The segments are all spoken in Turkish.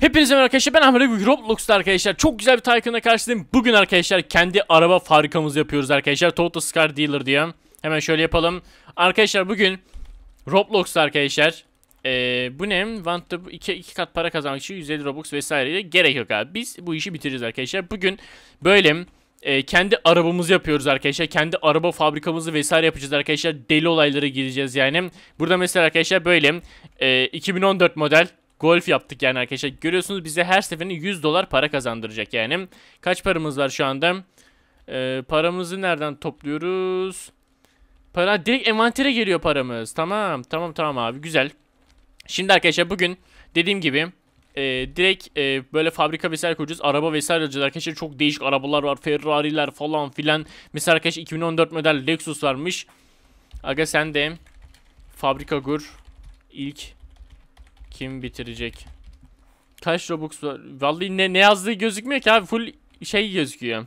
Hepinize merhaba arkadaşlar ben Ahmet Bugün Roblox'ta arkadaşlar çok güzel bir Tycoon'la karşılayayım. Bugün arkadaşlar kendi araba farikamızı yapıyoruz arkadaşlar. Toyota Scar Dealer diye. Hemen şöyle yapalım. Arkadaşlar bugün Roblox'ta arkadaşlar. Ee, bu ne? Want to, iki, kat para kazanmak için 150 Robux vesaireyle gerek yok abi. Biz bu işi bitiririz arkadaşlar. Bugün böyle e, kendi arabamızı yapıyoruz arkadaşlar. Kendi araba fabrikamızı vesaire yapacağız arkadaşlar. Deli olaylara gireceğiz yani. Burada mesela arkadaşlar böyle e, 2014 model golf yaptık yani arkadaşlar. Görüyorsunuz bize her seferinde 100 dolar para kazandıracak yani. Kaç paramız var şu anda? Ee, paramızı nereden topluyoruz? Para direkt envantere geliyor paramız. Tamam tamam tamam abi güzel. Şimdi arkadaşlar bugün dediğim gibi e, direkt e, böyle fabrika vesaire kuracağız. Araba vesaire alacağız. Arkadaşlar çok değişik arabalar var. Ferrari'ler falan filan. Mesela arkadaşlar 2014 model Lexus varmış. Aga sen de fabrika kur. İlk kim bitirecek? Kaç Robux var? Vallahi ne, ne yazdığı gözükmüyor ki abi. Full şey gözüküyor.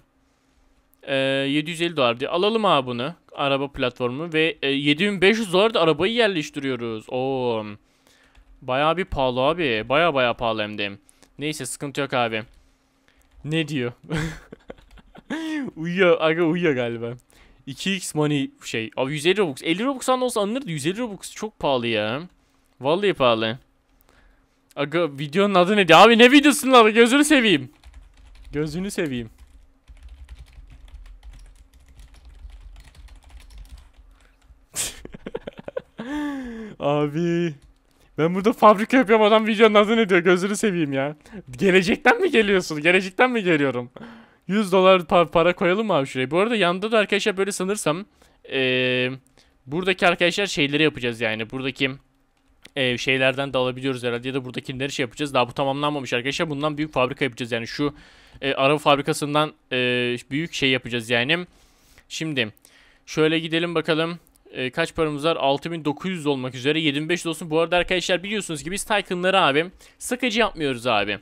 Ee, 750 dolar diye. Alalım abi bunu. Araba platformu. Ve e, 7500 dolar da arabayı yerleştiriyoruz. Oo. Baya bir pahalı abi. Baya baya pahalı hem de. Neyse sıkıntı yok abi. Ne diyor? uyuyor. Aga uyuyor galiba. 2x money şey. Abi 150 Robux. 50 Robux'tan olsa anlardı. 150 Robux çok pahalı ya. Vallahi pahalı. Aga videonun adı neydi? Abi ne videosunun adı? Gözünü seveyim. Gözünü seveyim. Abi. Ben burada fabrika yapıyorum adam videonun adı ne diyor gözünü seveyim ya. Gelecekten mi geliyorsun? Gelecekten mi geliyorum? 100 dolar pa para koyalım mı abi şuraya. Bu arada yanında da arkadaşlar böyle sanırsam ee, buradaki arkadaşlar şeyleri yapacağız yani. Buradaki e, şeylerden de alabiliyoruz herhalde ya da buradakileri şey yapacağız. Daha bu tamamlanmamış arkadaşlar. Bundan büyük fabrika yapacağız yani şu e, araba fabrikasından e, büyük şey yapacağız yani. Şimdi şöyle gidelim bakalım. E, kaç paramız var? 6900 olmak üzere 7500 olsun. Bu arada arkadaşlar biliyorsunuz ki biz Tycoon'ları abi sıkıcı yapmıyoruz abi.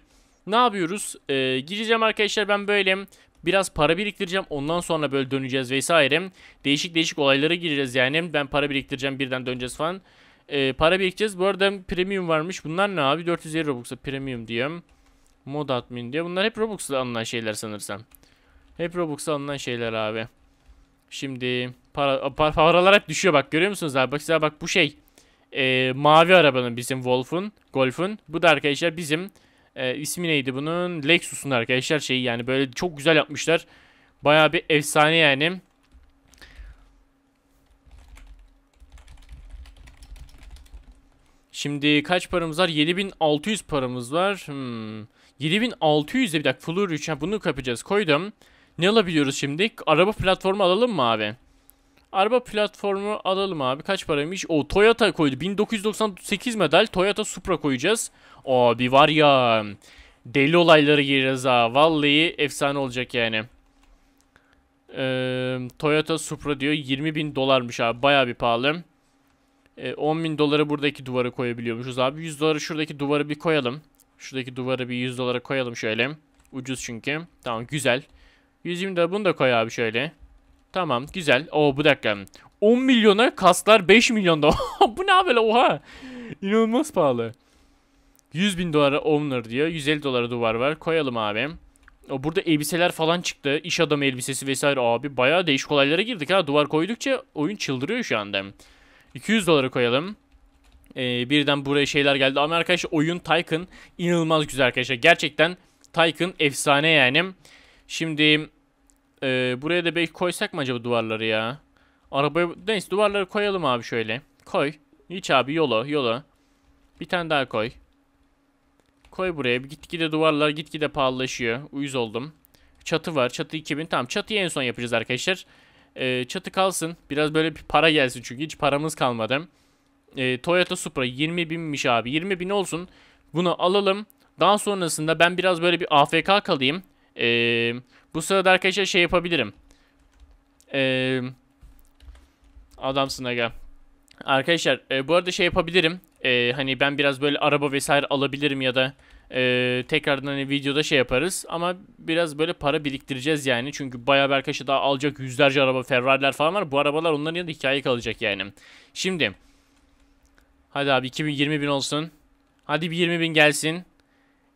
Ne yapıyoruz? E, gireceğim arkadaşlar ben böyle biraz para biriktireceğim. Ondan sonra böyle döneceğiz vesaire. Değişik değişik olaylara gireceğiz yani. Ben para biriktireceğim birden döneceğiz falan e, para birikeceğiz. Bu arada premium varmış. Bunlar ne abi? 450 Robux'a premium diyorum. Mod admin diye. Bunlar hep Robux'la alınan şeyler sanırsam. Hep Robux'la alınan şeyler abi. Şimdi para, paralar hep düşüyor bak görüyor musunuz abi? Bak size bak bu şey. E, mavi arabanın bizim Wolf'un, Golf'un. Bu da arkadaşlar bizim e, ismi neydi bunun? Lexus'un arkadaşlar şeyi yani böyle çok güzel yapmışlar. Baya bir efsane yani. Şimdi kaç paramız var? 7600 paramız var. Hmm. 7600'e bir dakika. Full reach. bunu kapacağız. Koydum. Ne alabiliyoruz şimdi? Araba platformu alalım mı abi? Araba platformu alalım abi. Kaç paraymış? O Toyota koydu. 1998 model Toyota Supra koyacağız. bir var ya. Deli olayları gireceğiz ha. Vallahi efsane olacak yani. Ee, Toyota Supra diyor. 20 bin dolarmış abi. Baya bir pahalı. 10 e, bin doları buradaki duvara koyabiliyormuşuz abi. 100 doları şuradaki duvara bir koyalım. Şuradaki duvara bir 100 dolara koyalım şöyle. Ucuz çünkü. Tamam güzel. 120 dolar bunu da koy abi şöyle. Tamam güzel. o bu dakika. 10 milyona kaslar 5 milyonda. bu ne böyle oha. İnanılmaz pahalı. 100 bin dolara onlar diyor. 150 dolara duvar var. Koyalım abi. O burada elbiseler falan çıktı. İş adamı elbisesi vesaire abi. Bayağı değişik olaylara girdik ha. Duvar koydukça oyun çıldırıyor şu anda. 200 dolara koyalım. Ee, birden buraya şeyler geldi. Ama arkadaşlar oyun Tycoon inanılmaz güzel arkadaşlar. Gerçekten Tycoon efsane yani. Şimdi e, buraya da belki koysak mı acaba duvarları ya? Arabaya neyse duvarları koyalım abi şöyle. Koy. Hiç abi yola yola. Bir tane daha koy. Koy buraya. Gitgide duvarlar gitgide pahalılaşıyor. Uyuz oldum. Çatı var. Çatı 2000. Tamam çatıyı en son yapacağız arkadaşlar. Arkadaşlar. E, çatı kalsın. Biraz böyle bir para gelsin çünkü hiç paramız kalmadı. E, Toyota Supra 20 binmiş abi. 20 bin olsun. Bunu alalım. Daha sonrasında ben biraz böyle bir AFK kalayım. E, bu sırada arkadaşlar şey yapabilirim. E, adamsın aga. Arkadaşlar e, bu arada şey yapabilirim. E, hani ben biraz böyle araba vesaire alabilirim ya da ee, tekrardan hani videoda şey yaparız ama biraz böyle para biriktireceğiz yani. Çünkü bayağı bir arkadaşı daha alacak yüzlerce araba Ferrari'ler falan var. Bu arabalar onların yanında hikaye kalacak yani. Şimdi hadi abi 2020 bin olsun. Hadi bir 20 bin gelsin.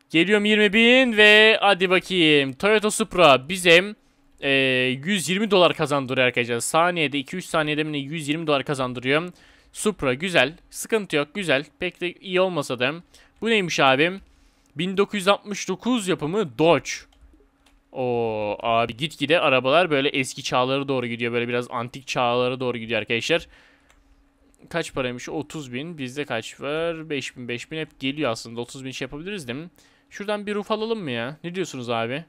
Geliyorum 20 bin ve hadi bakayım. Toyota Supra bizim e, 120 dolar kazandırıyor arkadaşlar. Saniyede 2-3 saniyede mi 120 dolar kazandırıyor. Supra güzel. Sıkıntı yok güzel. Pek de iyi olmasa da. Bu neymiş abim? 1969 yapımı Dodge. O abi gitgide arabalar böyle eski çağlara doğru gidiyor. Böyle biraz antik çağlara doğru gidiyor arkadaşlar. Kaç paraymış? 30 bin. Bizde kaç var? 5 bin 5 bin hep geliyor aslında. 30 bin şey yapabiliriz değil mi? Şuradan bir ruf alalım mı ya? Ne diyorsunuz abi?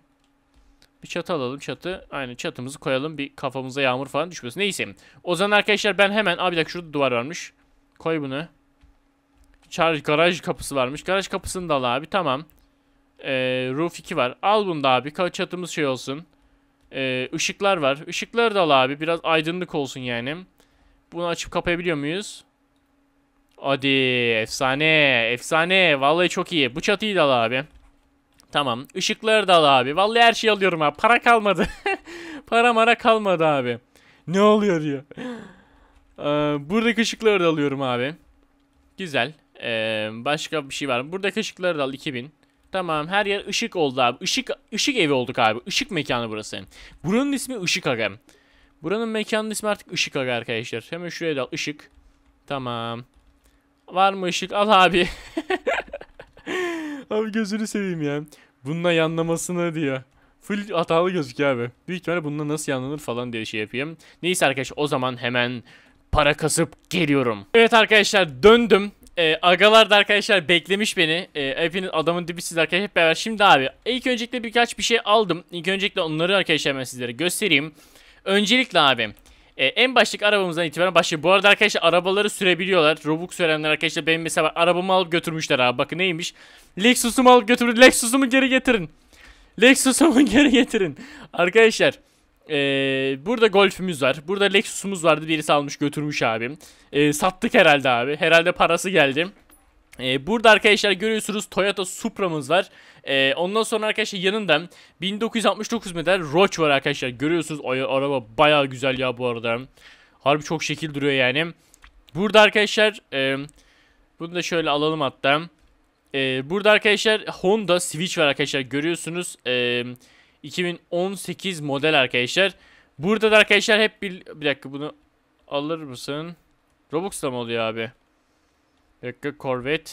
Bir çatı alalım çatı. Aynen çatımızı koyalım. Bir kafamıza yağmur falan düşmesin. Neyse. O zaman arkadaşlar ben hemen. Abi bir dakika şurada duvar varmış. Koy bunu. Çar garaj kapısı varmış. Garaj kapısını da al abi tamam. Ee, roof 2 var. Al bunu da abi. Çatımız şey olsun. Ee, ışıklar var. Işıkları da al abi. Biraz aydınlık olsun yani. Bunu açıp kapayabiliyor muyuz? Hadi efsane. Efsane. Vallahi çok iyi. Bu çatıyı da al abi. Tamam. Işıkları da al abi. Vallahi her şeyi alıyorum abi. Para kalmadı. Para mara kalmadı abi. Ne oluyor ya ee, buradaki ışıkları da alıyorum abi. Güzel. Ee, başka bir şey var mı? Burada kaşıkları da al 2000. Tamam her yer ışık oldu abi. Işık, ışık evi olduk abi. Işık mekanı burası. Buranın ismi ışık Aga. Buranın mekanının ismi artık ışık Aga arkadaşlar. Hemen şuraya da al Işık. Tamam. Var mı ışık? Al abi. abi gözünü seveyim ya. Bununla yanlamasını diyor. Full hatalı gözüküyor abi. Büyük ihtimalle bununla nasıl yanlanır falan diye şey yapayım. Neyse arkadaşlar o zaman hemen para kasıp geliyorum. Evet arkadaşlar döndüm. E, agalar da arkadaşlar beklemiş beni. E, hepiniz adamın dibi siz arkadaşlar hep beraber. Şimdi abi ilk öncelikle birkaç bir şey aldım. İlk öncelikle onları arkadaşlar ben sizlere göstereyim. Öncelikle abi. E, en başlık arabamızdan itibaren başlıyor. Bu arada arkadaşlar arabaları sürebiliyorlar. Robux sürenler arkadaşlar benim mesela arabamı alıp götürmüşler abi. Bakın neymiş. Lexus'umu alıp götürmüş. Lexus'umu geri getirin. Lexus'umu geri getirin. Arkadaşlar. Ee, burada golfümüz var. Burada Lexus'umuz vardı. Birisi almış götürmüş abim. Ee, sattık herhalde abi. Herhalde parası geldi. Ee, burada arkadaşlar görüyorsunuz Toyota Supra'mız var. Ee, ondan sonra arkadaşlar yanında 1969 model Roach var arkadaşlar. Görüyorsunuz o araba baya güzel ya bu arada. Harbi çok şekil duruyor yani. Burada arkadaşlar e, bunu da şöyle alalım hatta. Ee, burada arkadaşlar Honda Switch var arkadaşlar görüyorsunuz. Eee 2018 model arkadaşlar. Burada da arkadaşlar hep bir... Bir dakika bunu alır mısın? Robux'la mı oluyor abi? Bir dakika Corvette.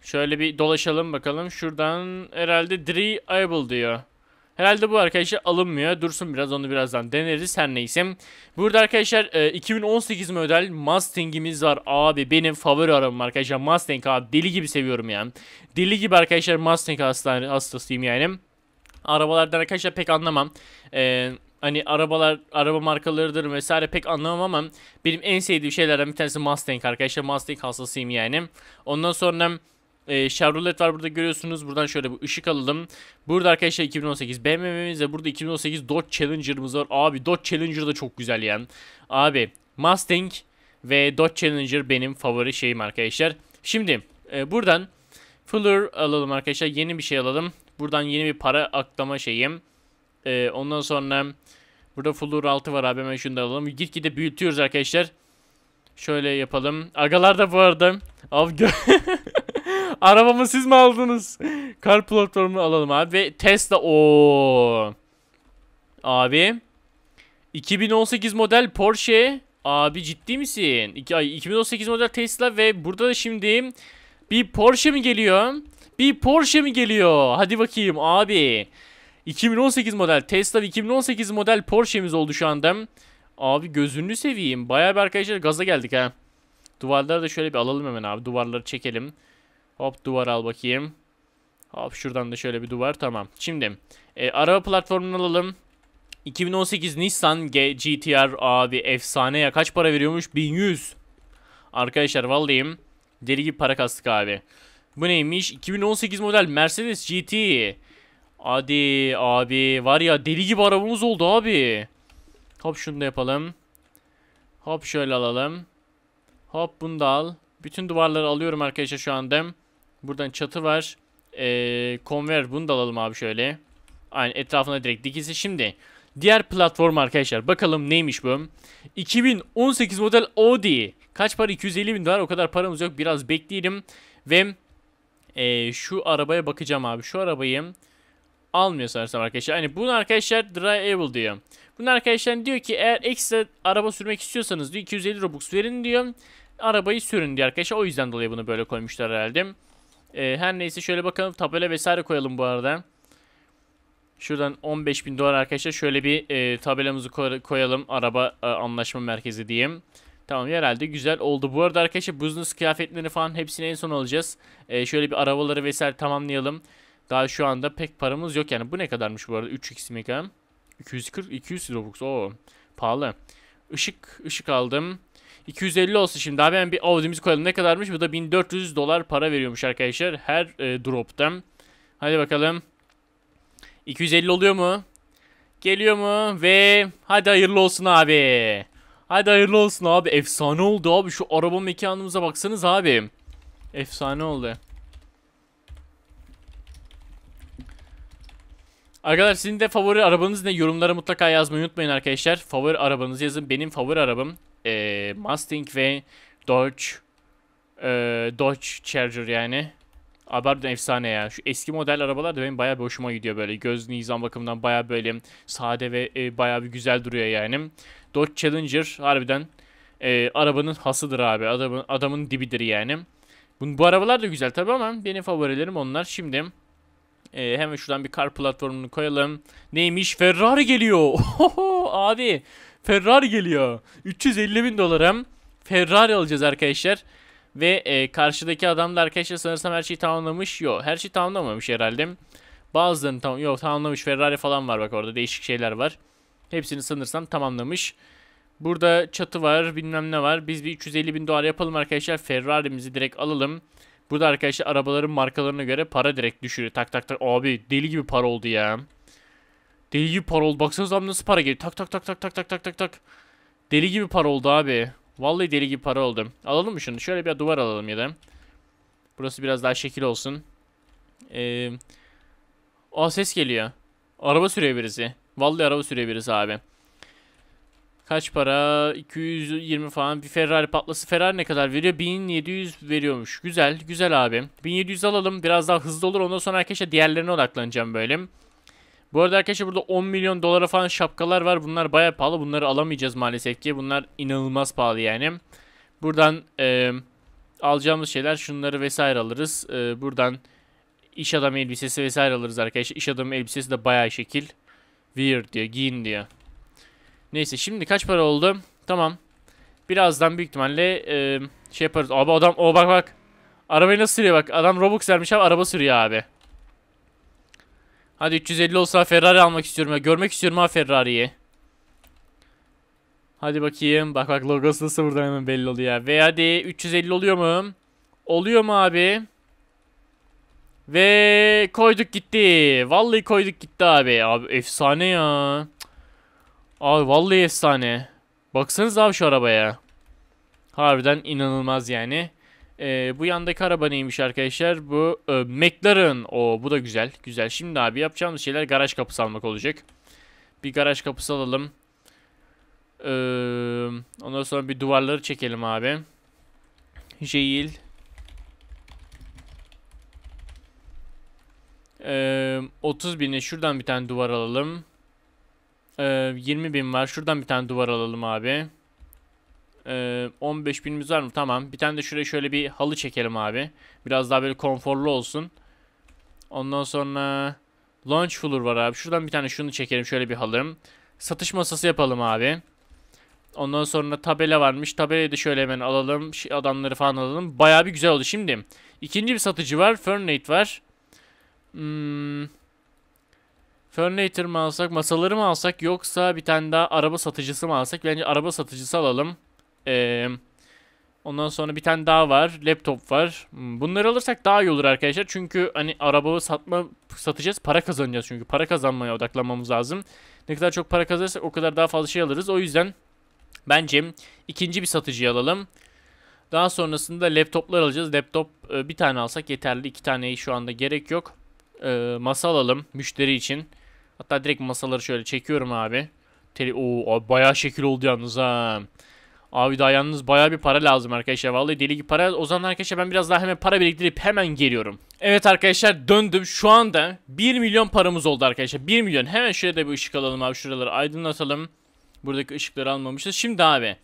Şöyle bir dolaşalım bakalım. Şuradan herhalde Dri Able diyor. Herhalde bu arkadaşlar alınmıyor. Dursun biraz onu birazdan deneriz her neyse. Burada arkadaşlar e, 2018 model Mustang'imiz var. Abi benim favori arabam arkadaşlar. Mustang abi deli gibi seviyorum yani. Deli gibi arkadaşlar Mustang hastasıyım yani. Arabalardan arkadaşlar pek anlamam. Eee hani arabalar, araba markalarıdır vesaire pek anlamam ama benim en sevdiğim şeylerden bir tanesi Mustang arkadaşlar. Mustang hastasıyım yani. Ondan sonra e, Chevrolet var burada görüyorsunuz. Buradan şöyle bir ışık alalım. Burada arkadaşlar 2018 BMW'miz ve burada 2018 Dodge Challenger'ımız var. Abi Dodge Challenger da çok güzel yani. Abi Mustang ve Dodge Challenger benim favori şeyim arkadaşlar. Şimdi e, buradan Fuller alalım arkadaşlar. Yeni bir şey alalım. Buradan yeni bir para aklama şeyim. E, ondan sonra burada Fuller 6 var abi. Hemen şunu da alalım. Gitgide büyütüyoruz arkadaşlar. Şöyle yapalım. Agalar da bu arada. Abi Arabamı siz mi aldınız? Kar platformunu alalım abi. Ve Tesla. o Abi. 2018 model Porsche. Abi ciddi misin? 2018 model Tesla ve burada da şimdi bir Porsche mi geliyor? Bir Porsche mi geliyor? Hadi bakayım abi. 2018 model Tesla ve 2018 model Porsche'miz oldu şu anda. Abi gözünü seveyim. Bayağı bir arkadaşlar gaza geldik ha. Duvarları da şöyle bir alalım hemen abi. Duvarları çekelim. Hop duvar al bakayım. Hop şuradan da şöyle bir duvar tamam. Şimdi e, araba platformunu alalım. 2018 Nissan GTR abi efsane ya. Kaç para veriyormuş? 1100. Arkadaşlar vallahi deli gibi para kastık abi. Bu neymiş? 2018 model Mercedes GT. Hadi abi var ya deli gibi arabamız oldu abi. Hop şunu da yapalım. Hop şöyle alalım. Hop bunu da al. Bütün duvarları alıyorum arkadaşlar şu anda. Buradan çatı var. Ee, conveyor bunu da alalım abi şöyle. Aynen etrafına direkt dikisi Şimdi diğer platform arkadaşlar. Bakalım neymiş bu. 2018 model Audi. Kaç para? 250 bin dolar. O kadar paramız yok. Biraz bekleyelim. Ve e, şu arabaya bakacağım abi. Şu arabayı almıyor sanırsam arkadaşlar. Hani bunu arkadaşlar drivable diyor. Bunu arkadaşlar diyor ki eğer ekstra araba sürmek istiyorsanız diyor 250 Robux verin diyor. Arabayı sürün diyor arkadaşlar. O yüzden dolayı bunu böyle koymuşlar herhalde. E, her neyse şöyle bakalım tabela vesaire koyalım bu arada. Şuradan 15 bin dolar arkadaşlar şöyle bir e, tabelamızı koyalım araba e, anlaşma merkezi diyeyim. Tamam herhalde güzel oldu. Bu arada arkadaşlar business kıyafetleri falan hepsini en son alacağız. E, şöyle bir arabaları vesaire tamamlayalım. Daha şu anda pek paramız yok yani. Bu ne kadarmış bu arada? 3x mekan. 240 200 Robux. Oo. Pahalı. Işık ışık aldım. 250 olsun şimdi abi hemen bir Audi'mizi koyalım. Ne kadarmış? Bu da 1400 dolar para veriyormuş arkadaşlar her e, drop'tan. Hadi bakalım. 250 oluyor mu? Geliyor mu? Ve hadi hayırlı olsun abi. Hadi hayırlı olsun abi. Efsane oldu abi. Şu araba mekanımıza baksanız abi. Efsane oldu. Arkadaşlar sizin de favori arabanız ne? Yorumlara mutlaka yazmayı unutmayın arkadaşlar. Favori arabanızı yazın. Benim favori arabam e, Mustang ve Dodge e, Dodge Charger yani. Abartın efsane ya. Şu eski model arabalar da benim bayağı bir hoşuma gidiyor böyle. Göz nizam bakımından bayağı böyle sade ve e, bayağı bir güzel duruyor yani. Dodge Challenger harbiden e, arabanın hasıdır abi. Adamın, adamın dibidir yani. Bu, bu arabalar da güzel tabi ama benim favorilerim onlar. Şimdi e, hemen şuradan bir kar platformunu koyalım. Neymiş? Ferrari geliyor. abi Ferrari geliyor. 350 bin dolar hem Ferrari alacağız arkadaşlar. Ve e, karşıdaki adam da arkadaşlar sanırsam her şeyi tamamlamış. Yok her şeyi tamamlamamış herhalde. Bazılarını tam yok tamamlamış Ferrari falan var bak orada değişik şeyler var. Hepsini sanırsam tamamlamış. Burada çatı var bilmem ne var. Biz bir 350 bin dolar yapalım arkadaşlar. Ferrari'mizi direkt alalım. Burada arkadaşlar arabaların markalarına göre para direkt düşürüyor. Tak tak tak abi deli gibi para oldu ya. Deli gibi para oldu. Baksanıza abi nasıl para geliyor. Tak tak tak tak tak tak tak tak tak. Deli gibi para oldu abi. Vallahi deli gibi para oldu. Alalım mı şunu? Şöyle bir duvar alalım ya da. Burası biraz daha şekil olsun. Ee, o ses geliyor. Araba sürüyor birisi. Vallahi araba sürüyor birisi abi. Kaç para? 220 falan. Bir Ferrari patlası. Ferrari ne kadar veriyor? 1700 veriyormuş. Güzel. Güzel abi. 1700 alalım. Biraz daha hızlı olur. Ondan sonra arkadaşlar diğerlerine odaklanacağım böyle. Bu arada arkadaşlar burada 10 milyon dolara falan şapkalar var. Bunlar baya pahalı. Bunları alamayacağız maalesef ki. Bunlar inanılmaz pahalı yani. Buradan e, alacağımız şeyler şunları vesaire alırız. E, buradan iş adamı elbisesi vesaire alırız arkadaşlar. İş adamı elbisesi de baya şekil. Weird diyor. Giyin diyor. Neyse şimdi kaç para oldu? Tamam. Birazdan büyük ihtimalle e, şey yaparız. Abi adam o bak bak. Arabayı nasıl sürüyor bak. Adam Robux vermiş abi araba sürüyor abi. Hadi 350 olsa Ferrari almak istiyorum ya. Görmek istiyorum ha Ferrari'yi. Hadi bakayım. Bak bak logosu nasıl buradan hemen belli oluyor ya. Ve hadi 350 oluyor mu? Oluyor mu abi? Ve koyduk gitti. Vallahi koyduk gitti abi. Abi efsane ya. Abi vallahi efsane. Baksanız abi şu arabaya. Harbiden inanılmaz yani. E, bu yandaki araba neymiş arkadaşlar? Bu e, McLaren. O bu da güzel. Güzel. Şimdi abi yapacağımız şeyler garaj kapısı almak olacak. Bir garaj kapısı alalım. E, ondan sonra bir duvarları çekelim abi. Jail. E, ee, 30 bine şuradan bir tane duvar alalım. E, 20 bin var. Şuradan bir tane duvar alalım abi. 15 ee, binimiz var mı? Tamam. Bir tane de şuraya şöyle bir halı çekelim abi. Biraz daha böyle konforlu olsun. Ondan sonra launch floor var abi. Şuradan bir tane şunu çekelim. Şöyle bir halım. Satış masası yapalım abi. Ondan sonra tabela varmış. Tabelayı da şöyle hemen alalım. Adamları falan alalım. Bayağı bir güzel oldu. Şimdi ikinci bir satıcı var. Fernate var. Hmm. Fernator mı alsak? Masaları mı alsak? Yoksa bir tane daha araba satıcısı mı alsak? Bence araba satıcısı alalım. Ee, ondan sonra bir tane daha var. Laptop var. Bunları alırsak daha iyi olur arkadaşlar. Çünkü hani arabayı satma satacağız. Para kazanacağız çünkü. Para kazanmaya odaklanmamız lazım. Ne kadar çok para kazanırsak o kadar daha fazla şey alırız. O yüzden bence ikinci bir satıcıyı alalım. Daha sonrasında laptoplar alacağız. Laptop e, bir tane alsak yeterli. iki taneyi şu anda gerek yok. E, masa alalım müşteri için. Hatta direkt masaları şöyle çekiyorum abi. Tele Oo, abi bayağı şekil oldu yalnız ha. Abi daha yalnız baya bir para lazım arkadaşlar. Vallahi deli gibi para. O zaman arkadaşlar ben biraz daha hemen para biriktirip hemen geliyorum. Evet arkadaşlar döndüm. Şu anda 1 milyon paramız oldu arkadaşlar. 1 milyon. Hemen şuraya da bir ışık alalım abi. Şuraları aydınlatalım. Buradaki ışıkları almamışız. Şimdi abi.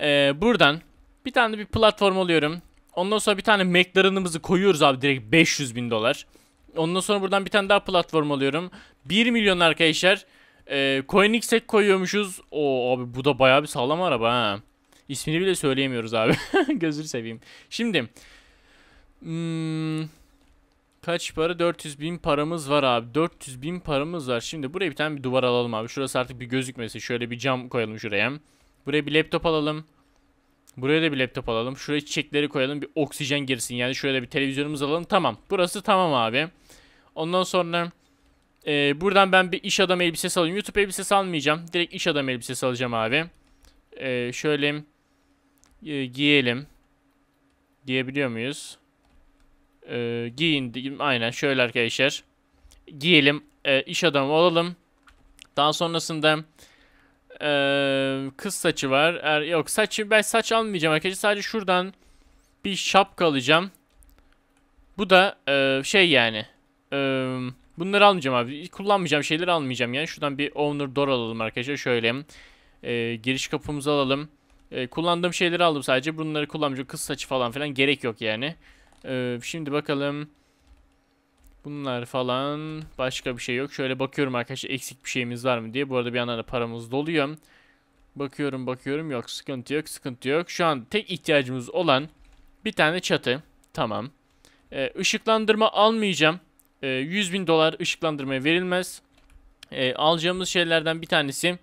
Ee, buradan bir tane bir platform alıyorum. Ondan sonra bir tane McLaren'ımızı koyuyoruz abi direkt 500 bin dolar. Ondan sonra buradan bir tane daha platform alıyorum. 1 milyon arkadaşlar. Ee, Koenigsegg koyuyormuşuz. O abi bu da bayağı bir sağlam araba ha. İsmini bile söyleyemiyoruz abi. Gözünü seveyim. Şimdi. Hmm, kaç para? 400 bin paramız var abi. 400 bin paramız var. Şimdi buraya bir tane bir duvar alalım abi. Şurası artık bir gözükmesi Şöyle bir cam koyalım şuraya. Buraya bir laptop alalım. Buraya da bir laptop alalım. Şuraya çiçekleri koyalım. Bir oksijen girsin. Yani şöyle bir televizyonumuz alalım. Tamam. Burası tamam abi. Ondan sonra ee, buradan ben bir iş adam elbisesi alayım. YouTube elbisesi almayacağım. Direkt iş adam elbisesi alacağım abi. Ee, şöyle e, giyelim. Giyebiliyor muyuz? Ee, giyin. Aynen şöyle arkadaşlar. Giyelim. Ee, iş adamı olalım. Daha sonrasında e, kız saçı var. Er, yok saçı ben saç almayacağım arkadaşlar. Sadece şuradan bir şapka alacağım. Bu da e, şey yani. Eee... Bunları almayacağım abi. Kullanmayacağım şeyleri almayacağım yani. Şuradan bir owner door alalım arkadaşlar. Şöyle e, giriş kapımızı alalım. E, kullandığım şeyleri aldım sadece. Bunları kullanmayacağım. Kız saçı falan filan gerek yok yani. E, şimdi bakalım. Bunlar falan başka bir şey yok. Şöyle bakıyorum arkadaşlar eksik bir şeyimiz var mı diye. Bu arada bir yandan da paramız doluyor. Bakıyorum bakıyorum yok sıkıntı yok sıkıntı yok. Şu an tek ihtiyacımız olan bir tane çatı. Tamam. Ee, ışıklandırma almayacağım. 100 e, bin dolar ışıklandırmaya verilmez. E, alacağımız şeylerden bir tanesi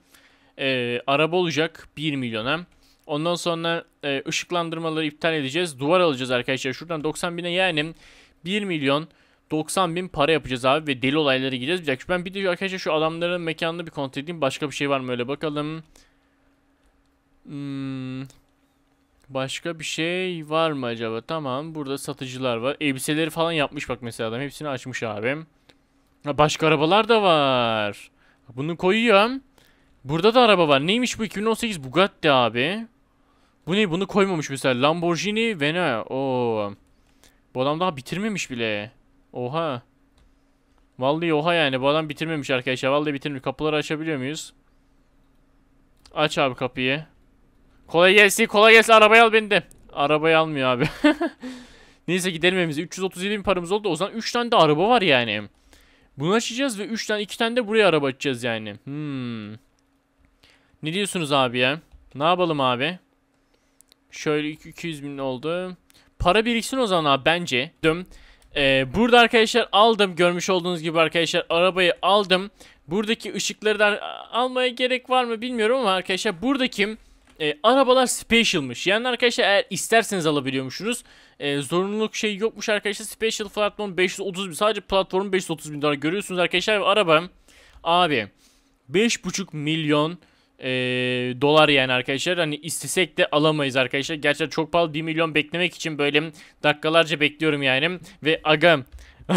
e, araba olacak 1 milyona. Ondan sonra e, ışıklandırmaları iptal edeceğiz. Duvar alacağız arkadaşlar. Şuradan 90 bine yani 1 milyon 90 bin para yapacağız abi ve deli olaylara gideceğiz. Bir dakika ben bir de arkadaşlar şu adamların mekanını bir kontrol edeyim. Başka bir şey var mı öyle bakalım. Hmm, Başka bir şey var mı acaba? Tamam burada satıcılar var. Elbiseleri falan yapmış bak mesela adam. Hepsini açmış abim. Ha, başka arabalar da var. Bunu koyuyorum. Burada da araba var. Neymiş bu 2018 Bugatti abi. Bu ne? Bunu koymamış mesela. Lamborghini Vena. Oo. Bu adam daha bitirmemiş bile. Oha. Vallahi oha yani. Bu adam bitirmemiş arkadaşlar. Vallahi bitirmemiş. Kapıları açabiliyor muyuz? Aç abi kapıyı. Kolay gelsin kolay gelsin arabayı al bende. Arabayı almıyor abi. Neyse gidelim evimize. 337 bin paramız oldu. O zaman 3 tane de araba var yani. Bunu açacağız ve 3 tane 2 tane de buraya araba açacağız yani. Hmm. Ne diyorsunuz abi ya? Ne yapalım abi? Şöyle 200 bin oldu. Para biriksin o zaman abi bence. Düm. Ee, burada arkadaşlar aldım. Görmüş olduğunuz gibi arkadaşlar arabayı aldım. Buradaki ışıkları da almaya gerek var mı bilmiyorum ama arkadaşlar buradaki e, arabalar specialmış. Yani arkadaşlar eğer isterseniz alabiliyormuşsunuz. E, zorunluluk şey yokmuş arkadaşlar. Special platform 530 bin. Sadece platform 530 bin dolar görüyorsunuz arkadaşlar. Ve araba abi 5,5 milyon e, dolar yani arkadaşlar. Hani istesek de alamayız arkadaşlar. Gerçekten çok pahalı 1 milyon beklemek için böyle dakikalarca bekliyorum yani. Ve aga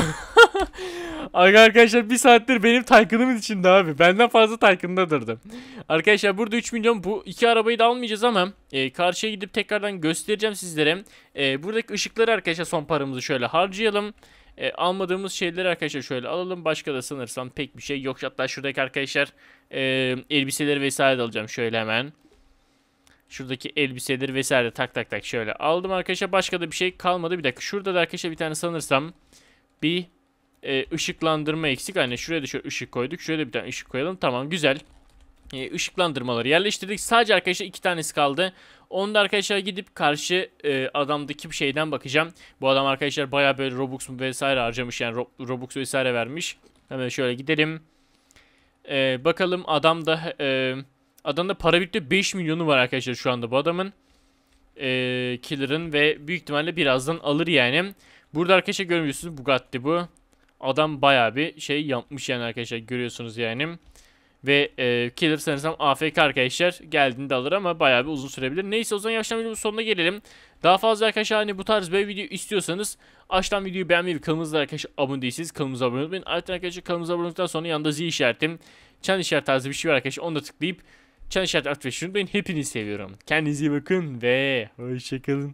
Arkadaşlar bir saattir benim tankınımın içinde abi. Benden fazla tankında durdum. Arkadaşlar burada 3 milyon bu iki arabayı da almayacağız ama e, karşıya gidip tekrardan göstereceğim sizlere. E, buradaki ışıkları arkadaşlar son paramızı şöyle harcayalım. E, almadığımız şeyleri arkadaşlar şöyle alalım. Başka da sanırsam pek bir şey yok. Hatta şuradaki arkadaşlar e, elbiseleri vesaire alacağım şöyle hemen. Şuradaki elbiseleri vesaire tak tak tak şöyle aldım arkadaşlar. Başka da bir şey kalmadı. Bir dakika şurada da arkadaşlar bir tane sanırsam bir e, ışıklandırma eksik. Hani şuraya da şöyle ışık koyduk. Şuraya da bir tane ışık koyalım. Tamam güzel. E, ışıklandırmaları yerleştirdik. Sadece arkadaşlar iki tanesi kaldı. Onu da arkadaşlar gidip karşı e, adamdaki bir şeyden bakacağım. Bu adam arkadaşlar baya böyle Robux vesaire harcamış. Yani Robux vesaire vermiş. Hemen şöyle gidelim. E, bakalım adam da... E, adamda para bitti 5 milyonu var arkadaşlar şu anda bu adamın. E, killer'ın ve büyük ihtimalle birazdan alır yani. Burada arkadaşlar görmüyorsunuz Bugatti bu. Adam baya bir şey yapmış yani arkadaşlar görüyorsunuz yani. Ve e, Caleb sanırsam AFK arkadaşlar geldiğinde alır ama baya bir uzun sürebilir. Neyse o zaman yaşlan videonun sonuna gelelim. Daha fazla arkadaşlar hani bu tarz böyle video istiyorsanız aşağıdan videoyu beğenmeyi ve kanalımıza arkadaşlar abone değilsiniz kanalımıza abone olmayı. Ayrıca arkadaşlar kanalımıza abone olduktan sonra yanında zil işaretim. Çan işaret tarzı bir şey var arkadaşlar onu da tıklayıp çan işaret aktif aktifleştirin. Ben hepinizi seviyorum. Kendinize iyi bakın ve hoşçakalın.